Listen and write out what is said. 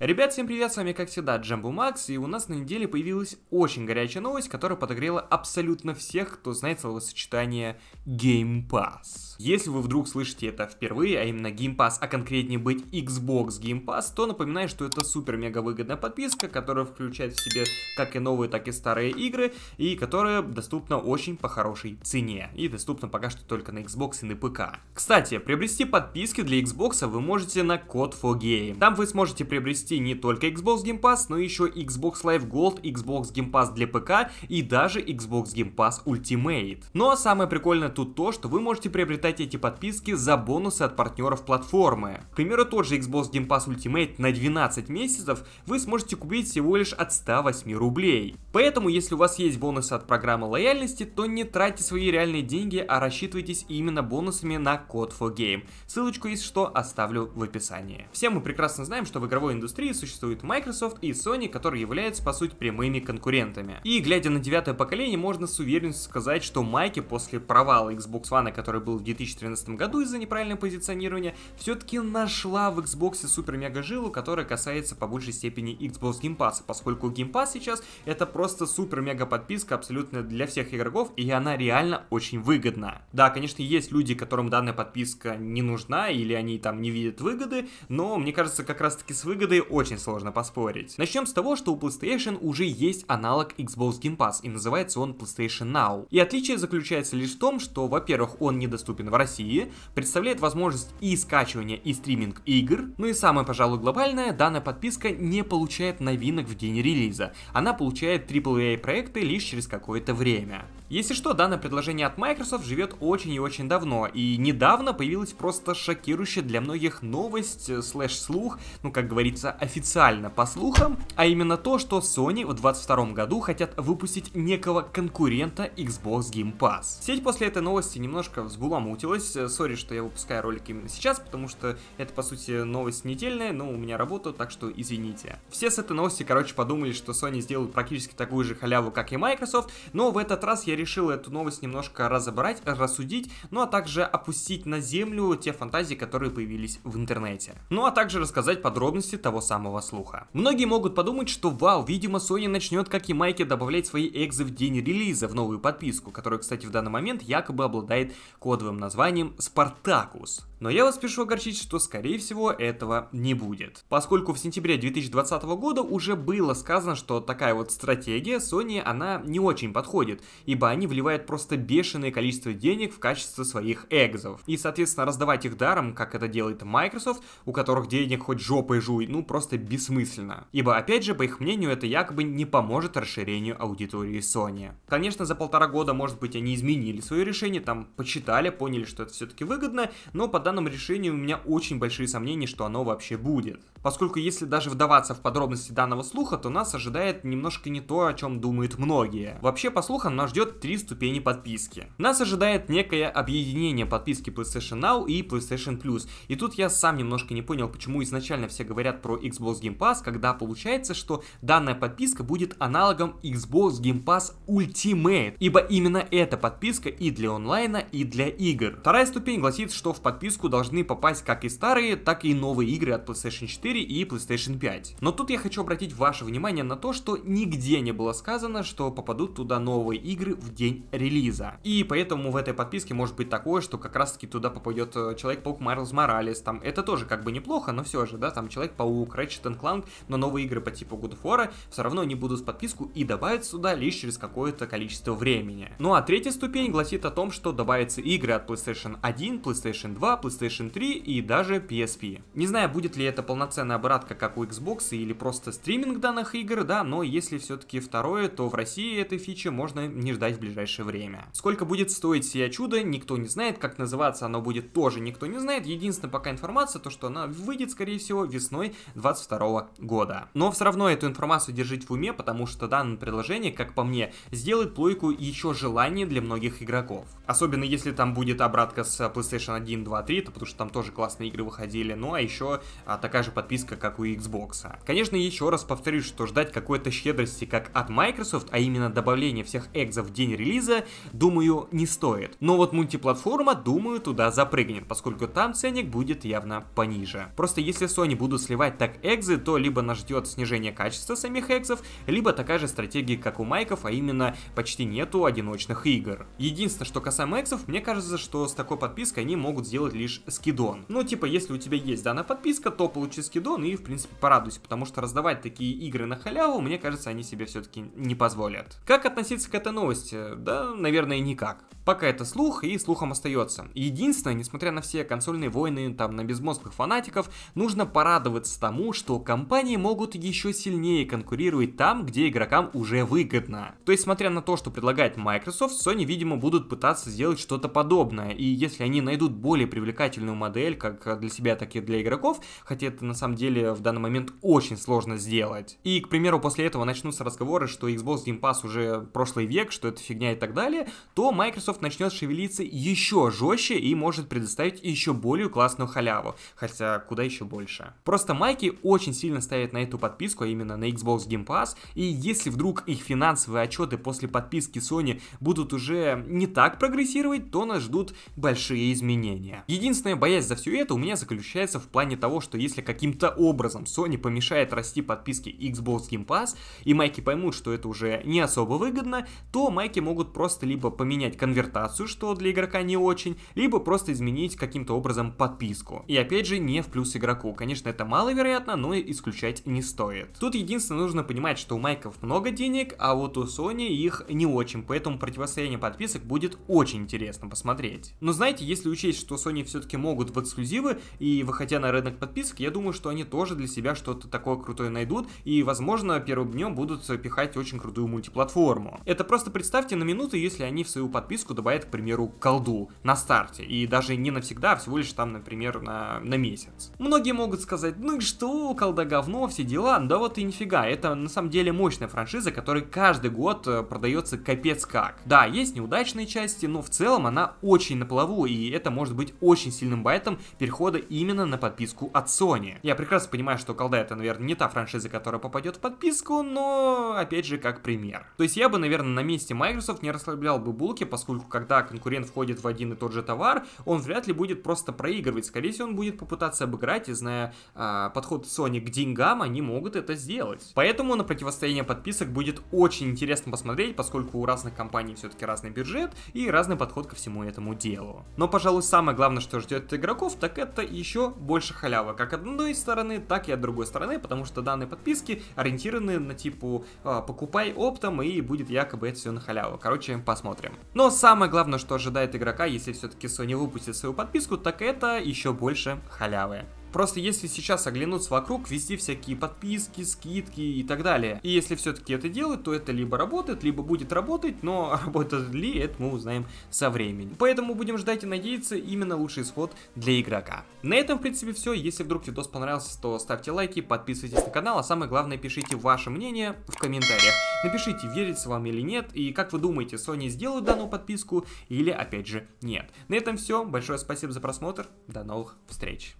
Ребят, всем привет, с вами как всегда Джамбу Макс, и у нас на неделе появилась очень горячая новость, которая подогрела абсолютно всех, кто знает словосочетание Game Pass. Если вы вдруг слышите это впервые, а именно Game Pass, а конкретнее быть Xbox Game Pass, то напоминаю, что это супер-мега выгодная подписка, которая включает в себе как и новые, так и старые игры, и которая доступна очень по хорошей цене, и доступна пока что только на Xbox и на ПК. Кстати, приобрести подписки для Xbox вы можете на Code for Game. Там вы сможете приобрести приобрести не только Xbox Game Pass, но еще Xbox Live Gold, Xbox Game Pass для ПК и даже Xbox Game Pass Ultimate. Но ну, а самое прикольное тут то, что вы можете приобретать эти подписки за бонусы от партнеров платформы. К примеру, тот же Xbox Game Pass Ultimate на 12 месяцев вы сможете купить всего лишь от 108 рублей. Поэтому, если у вас есть бонусы от программы лояльности, то не тратьте свои реальные деньги, а рассчитывайтесь именно бонусами на Code for Game. Ссылочку, если что, оставлю в описании. Все мы прекрасно знаем, что в игровой индустрии индустрии существуют Microsoft и Sony, которые являются по сути прямыми конкурентами. И глядя на девятое поколение, можно с уверенностью сказать, что Майки после провала Xbox One, который был в 2013 году из-за неправильного позиционирования, все-таки нашла в Xbox супер-мега-жилу, которая касается по большей степени Xbox Game Pass, поскольку Game Pass сейчас это просто супер-мега-подписка абсолютно для всех игроков, и она реально очень выгодна. Да, конечно, есть люди, которым данная подписка не нужна, или они там не видят выгоды, но мне кажется, как раз таки с выгодой очень сложно поспорить. Начнем с того, что у PlayStation уже есть аналог Xbox Game Pass, и называется он PlayStation Now. И отличие заключается лишь в том, что, во-первых, он недоступен в России, представляет возможность и скачивания, и стриминг игр, ну и самое, пожалуй, глобальное, данная подписка не получает новинок в день релиза. Она получает AAA проекты лишь через какое-то время. Если что, данное предложение от Microsoft живет очень и очень давно, и недавно появилась просто шокирующая для многих новость, э, слэш-слух, ну как говорится официально по слухам, а именно то, что Sony в 22 году хотят выпустить некого конкурента Xbox Game Pass. Сеть после этой новости немножко взбуламутилась, сори, э, что я выпускаю ролик именно сейчас, потому что это по сути новость недельная, но у меня работа, так что извините. Все с этой новости, короче, подумали, что Sony сделают практически такую же халяву, как и Microsoft, но в этот раз я решил эту новость немножко разобрать, рассудить, ну а также опустить на землю те фантазии, которые появились в интернете. Ну а также рассказать подробности того самого слуха. Многие могут подумать, что вау, видимо Sony начнет, как и Майки, добавлять свои экзы в день релиза в новую подписку, которая, кстати, в данный момент якобы обладает кодовым названием Spartacus. Но я вас спешу огорчить, что скорее всего этого не будет. Поскольку в сентябре 2020 года уже было сказано, что такая вот стратегия Sony, она не очень подходит, ибо они вливают просто бешеное количество денег в качестве своих экзов. И, соответственно, раздавать их даром, как это делает Microsoft, у которых денег хоть жопой жуй, ну просто бессмысленно. Ибо, опять же, по их мнению, это якобы не поможет расширению аудитории Sony. Конечно, за полтора года, может быть, они изменили свое решение, там, почитали, поняли, что это все-таки выгодно, но по данном решении у меня очень большие сомнения, что оно вообще будет поскольку если даже вдаваться в подробности данного слуха, то нас ожидает немножко не то, о чем думают многие. Вообще, по слухам, нас ждет три ступени подписки. Нас ожидает некое объединение подписки PlayStation Now и PlayStation Plus. И тут я сам немножко не понял, почему изначально все говорят про Xbox Game Pass, когда получается, что данная подписка будет аналогом Xbox Game Pass Ultimate, ибо именно эта подписка и для онлайна, и для игр. Вторая ступень гласит, что в подписку должны попасть как и старые, так и новые игры от PlayStation 4 4 и PlayStation 5. Но тут я хочу обратить ваше внимание на то, что нигде не было сказано, что попадут туда новые игры в день релиза. И поэтому в этой подписке может быть такое, что как раз таки туда попадет э, Человек-паук Майлз Моралес, там это тоже как бы неплохо, но все же, да, там Человек-паук, Ratchet Clank, но новые игры по типу God of War все равно не будут в подписку и добавятся сюда лишь через какое-то количество времени. Ну а третья ступень гласит о том, что добавятся игры от PlayStation 1, PlayStation 2, PlayStation 3 и даже PSP. Не знаю, будет ли это полноценно полноценная обратка, как у Xbox, или просто стриминг данных игр, да, но если все-таки второе, то в России этой фичи можно не ждать в ближайшее время. Сколько будет стоить сия чудо, никто не знает, как называться оно будет тоже никто не знает. Единственная пока информация, то что она выйдет, скорее всего, весной 22 года. Но все равно эту информацию держите в уме, потому что данное предложение, как по мне, сделает плойку еще желание для многих игроков. Особенно если там будет обратка с PlayStation 1, 2, 3, то потому что там тоже классные игры выходили, ну а еще а, такая же подписка подписка, как у Xbox. Конечно, еще раз повторюсь, что ждать какой-то щедрости как от Microsoft, а именно добавление всех экзов в день релиза, думаю, не стоит. Но вот мультиплатформа, думаю, туда запрыгнет, поскольку там ценник будет явно пониже. Просто если Sony будут сливать так экзы, то либо нас ждет снижение качества самих экзов, либо такая же стратегия, как у Майков, а именно почти нету одиночных игр. Единственное, что касаемо экзов, мне кажется, что с такой подпиской они могут сделать лишь скидон. Ну, типа, если у тебя есть данная подписка, то получи скидон Дон и, в принципе, порадуюсь, потому что раздавать такие игры на халяву, мне кажется, они себе все-таки не позволят. Как относиться к этой новости? Да, наверное, никак. Пока это слух, и слухом остается. Единственное, несмотря на все консольные войны, там, на безмозглых фанатиков, нужно порадоваться тому, что компании могут еще сильнее конкурировать там, где игрокам уже выгодно. То есть, смотря на то, что предлагает Microsoft, Sony, видимо, будут пытаться сделать что-то подобное, и если они найдут более привлекательную модель, как для себя, так и для игроков, хотя это на самом самом деле в данный момент очень сложно сделать. И, к примеру, после этого начнутся разговоры, что Xbox Game Pass уже прошлый век, что это фигня и так далее, то Microsoft начнет шевелиться еще жестче и может предоставить еще более классную халяву. Хотя куда еще больше. Просто майки очень сильно ставят на эту подписку, а именно на Xbox Game Pass, и если вдруг их финансовые отчеты после подписки Sony будут уже не так прогрессировать, то нас ждут большие изменения. Единственная боязнь за все это у меня заключается в плане того, что если каким-то каким-то образом Sony помешает расти подписки Xbox Game Pass, и майки поймут, что это уже не особо выгодно, то майки могут просто либо поменять конвертацию, что для игрока не очень, либо просто изменить каким-то образом подписку. И опять же, не в плюс игроку. Конечно, это маловероятно, но исключать не стоит. Тут единственное нужно понимать, что у майков много денег, а вот у Sony их не очень, поэтому противостояние подписок будет очень интересно посмотреть. Но знаете, если учесть, что Sony все-таки могут в эксклюзивы и выходя на рынок подписок, я думаю, что что они тоже для себя что-то такое крутое найдут, и, возможно, первым днем будут пихать очень крутую мультиплатформу. Это просто представьте на минуту, если они в свою подписку добавят, к примеру, колду на старте, и даже не навсегда, а всего лишь там, например, на, на месяц. Многие могут сказать, ну и что, колда говно, все дела, да вот и нифига, это на самом деле мощная франшиза, которая каждый год э, продается капец как. Да, есть неудачные части, но в целом она очень на плаву, и это может быть очень сильным байтом перехода именно на подписку от Sony. Я прекрасно понимаю, что колда это, наверное, не та франшиза, которая попадет в подписку, но, опять же, как пример. То есть я бы, наверное, на месте Microsoft не расслаблял бы булки, поскольку когда конкурент входит в один и тот же товар, он вряд ли будет просто проигрывать. Скорее всего, он будет попытаться обыграть, и зная э, подход Sony к деньгам, они могут это сделать. Поэтому на противостояние подписок будет очень интересно посмотреть, поскольку у разных компаний все-таки разный бюджет и разный подход ко всему этому делу. Но, пожалуй, самое главное, что ждет игроков, так это еще больше халявы, как одной из стороны, так и от другой стороны, потому что данные подписки ориентированы на типу а, покупай оптом и будет якобы это все на халяву. Короче, посмотрим. Но самое главное, что ожидает игрока, если все-таки Sony выпустит свою подписку, так это еще больше халявы. Просто если сейчас оглянуться вокруг, везде всякие подписки, скидки и так далее. И если все-таки это делают, то это либо работает, либо будет работать, но работает ли, это мы узнаем со временем. Поэтому будем ждать и надеяться именно лучший исход для игрока. На этом, в принципе, все. Если вдруг видос понравился, то ставьте лайки, подписывайтесь на канал, а самое главное, пишите ваше мнение в комментариях. Напишите, верится вам или нет, и как вы думаете, Sony сделают данную подписку или, опять же, нет. На этом все. Большое спасибо за просмотр. До новых встреч.